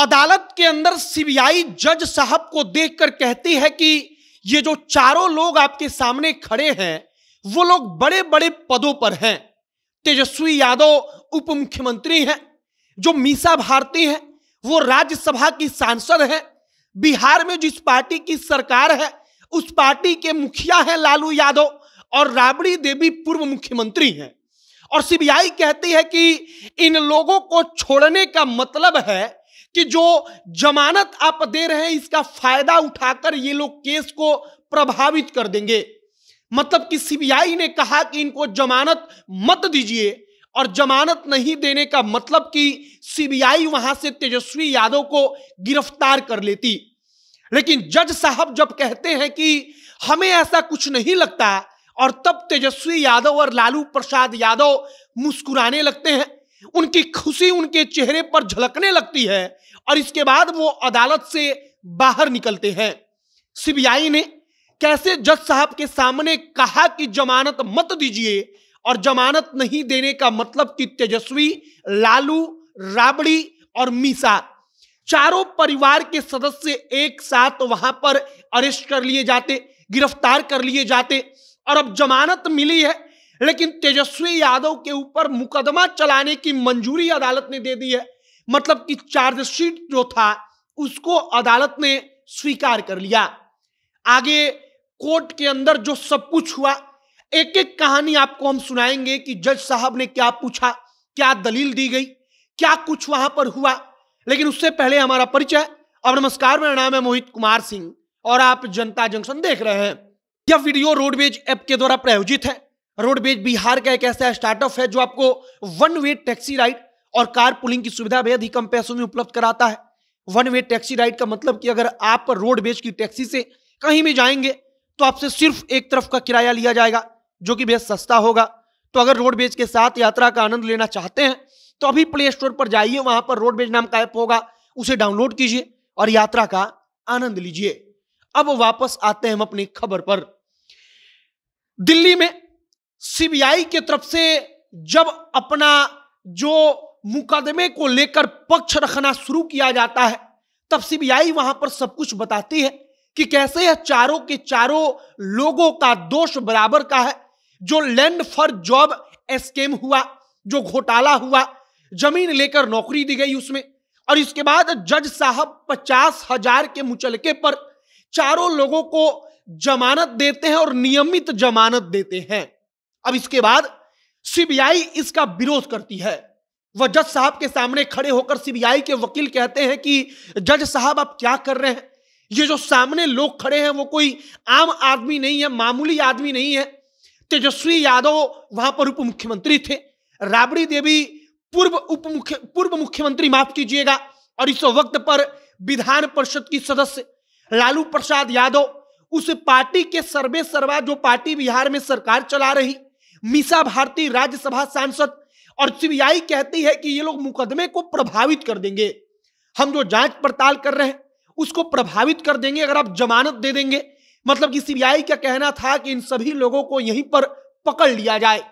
अदालत के अंदर सीबीआई जज साहब को देखकर कहती है कि ये जो चारों लोग आपके सामने खड़े हैं वो लोग बड़े बड़े पदों पर हैं तेजस्वी यादव उप मुख्यमंत्री हैं जो मीसा भारती हैं वो राज्यसभा की सांसद हैं बिहार में जिस पार्टी की सरकार है उस पार्टी के मुखिया हैं लालू यादव और राबड़ी देवी पूर्व मुख्यमंत्री हैं और सीबीआई कहती है कि इन लोगों को छोड़ने का मतलब है कि जो जमानत आप दे रहे हैं इसका फायदा उठाकर ये लोग केस को प्रभावित कर देंगे मतलब कि सीबीआई ने कहा कि इनको जमानत मत दीजिए और जमानत नहीं देने का मतलब कि सीबीआई वहां से तेजस्वी यादव को गिरफ्तार कर लेती लेकिन जज साहब जब कहते हैं कि हमें ऐसा कुछ नहीं लगता और तब तेजस्वी यादव और लालू प्रसाद यादव मुस्कुराने लगते हैं उनकी खुशी उनके चेहरे पर झलकने लगती है और इसके बाद वो अदालत से बाहर निकलते हैं सीबीआई ने कैसे जज साहब के सामने कहा कि जमानत मत दीजिए और जमानत नहीं देने का मतलब कि तेजस्वी लालू राबड़ी और मीसा चारों परिवार के सदस्य एक साथ वहां पर अरेस्ट कर लिए जाते गिरफ्तार कर लिए जाते और अब जमानत मिली है लेकिन तेजस्वी यादव के ऊपर मुकदमा चलाने की मंजूरी अदालत ने दे दी है मतलब कि चार्जशीट जो था उसको अदालत ने स्वीकार कर लिया आगे कोर्ट के अंदर जो सब कुछ हुआ एक एक कहानी आपको हम सुनाएंगे कि जज साहब ने क्या पूछा क्या दलील दी गई क्या कुछ वहां पर हुआ लेकिन उससे पहले हमारा परिचय और नमस्कार मेरा नाम है मोहित कुमार सिंह और आप जनता जंक्शन देख रहे हैं यह वीडियो रोडवेज ऐप के द्वारा प्रायोजित है रोडवेज बिहार का एक ऐसा स्टार्टअप है जो आपको वन वे टैक्सी राइड और कार पुलिंग की सुविधा बेहद ही कम पैसों में उपलब्ध कराता है वन वे टैक्सी राइड का मतलब कि अगर आप रोडवेज की टैक्सी से कहीं भी जाएंगे तो आपसे सिर्फ एक तरफ का किराया लिया जाएगा जो कि बेहद सस्ता होगा तो अगर रोडवेज के साथ यात्रा का आनंद लेना चाहते हैं तो अभी प्ले स्टोर पर जाइए वहां पर रोडवेज नाम का ऐप होगा उसे डाउनलोड कीजिए और यात्रा का आनंद लीजिए अब वापस आते हैं हम अपनी खबर पर दिल्ली में सीबीआई के तरफ से जब अपना जो मुकदमे को लेकर पक्ष रखना शुरू किया जाता है तब सीबीआई वहां पर सब कुछ बताती है कि कैसे यह चारों के चारों लोगों का दोष बराबर का है जो लैंड फॉर जॉब स्केम हुआ जो घोटाला हुआ जमीन लेकर नौकरी दी गई उसमें और इसके बाद जज साहब पचास हजार के मुचलके पर चारों लोगों को जमानत देते हैं और नियमित जमानत देते हैं अब इसके बाद सीबीआई इसका विरोध करती है वह जज साहब के सामने खड़े होकर सीबीआई के वकील कहते हैं कि जज साहब आप क्या कर रहे हैं ये जो सामने लोग खड़े हैं वो कोई आम आदमी नहीं है मामूली आदमी नहीं है तेजस्वी यादव वहां पर उप मुख्यमंत्री थे राबड़ी देवी पूर्व उप मुख्य पूर्व मुख्यमंत्री माफ कीजिएगा और इस वक्त पर विधान परिषद की सदस्य लालू प्रसाद यादव उस पार्टी के सर्वे सर्वा जो पार्टी बिहार में सरकार चला रही मीसा भारती राज्यसभा सांसद और सीबीआई कहती है कि ये लोग मुकदमे को प्रभावित कर देंगे हम जो जांच पड़ताल कर रहे हैं उसको प्रभावित कर देंगे अगर आप जमानत दे देंगे मतलब कि सीबीआई का कहना था कि इन सभी लोगों को यहीं पर पकड़ लिया जाए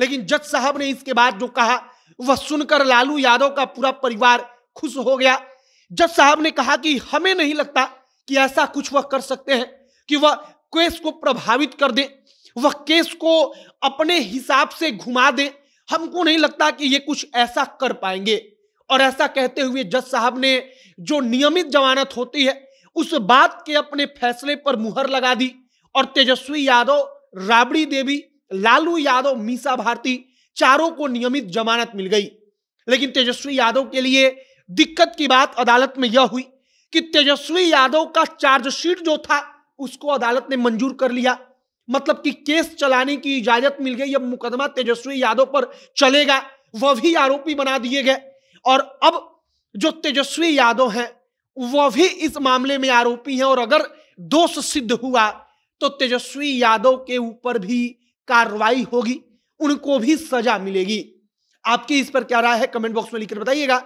लेकिन जज साहब ने इसके बाद जो कहा वह सुनकर लालू यादव का पूरा परिवार खुश हो गया जज साहब ने कहा कि हमें नहीं लगता कि ऐसा कुछ वह कर सकते हैं कि वह केस को प्रभावित कर दे वह केस को अपने हिसाब से घुमा दें हमको नहीं लगता कि ये कुछ ऐसा कर पाएंगे और ऐसा कहते हुए जज साहब ने जो नियमित जमानत होती है उस बात के अपने फैसले पर मुहर लगा दी और तेजस्वी यादव राबड़ी देवी लालू यादव मीसा भारती चारों को नियमित जमानत मिल गई लेकिन तेजस्वी यादव के लिए दिक्कत की बात अदालत में यह हुई कि तेजस्वी यादव का चार्जशीट जो था उसको अदालत ने मंजूर कर लिया मतलब कि केस चलाने की इजाजत मिल गई अब मुकदमा तेजस्वी यादव पर चलेगा वह भी आरोपी बना दिए गए और अब जो तेजस्वी यादव हैं वह भी इस मामले में आरोपी हैं और अगर दोष सिद्ध हुआ तो तेजस्वी यादव के ऊपर भी कार्रवाई होगी उनको भी सजा मिलेगी आपकी इस पर क्या राय है कमेंट बॉक्स में लिखकर बताइएगा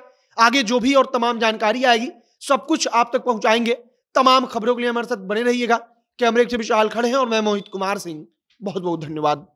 आगे जो भी और तमाम जानकारी आएगी सब कुछ आप तक पहुंचाएंगे तमाम खबरों के लिए हमारे साथ बने रहिएगा कैमरे के विशाल खड़े हैं और मैं मोहित कुमार सिंह बहुत बहुत धन्यवाद